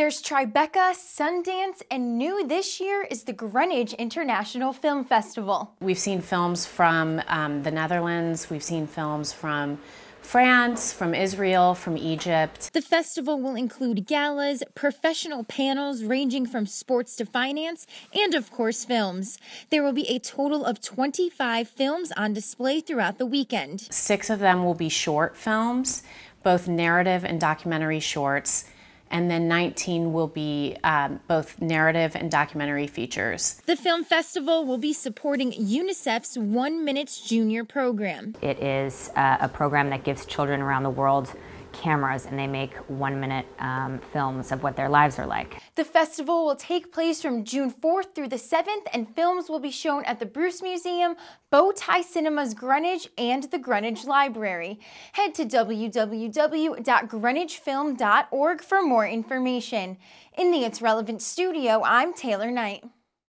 There's Tribeca, Sundance, and new this year is the Greenwich International Film Festival. We've seen films from um, the Netherlands, we've seen films from France, from Israel, from Egypt. The festival will include galas, professional panels ranging from sports to finance, and of course, films. There will be a total of 25 films on display throughout the weekend. Six of them will be short films, both narrative and documentary shorts and then 19 will be um, both narrative and documentary features. The film festival will be supporting UNICEF's One Minutes Junior program. It is uh, a program that gives children around the world cameras and they make one minute um, films of what their lives are like. The festival will take place from June 4th through the 7th and films will be shown at the Bruce Museum, Bow Tie Cinemas Greenwich, and the Greenwich Library. Head to www.greenwichfilm.org for more information. In the It's Relevant studio, I'm Taylor Knight.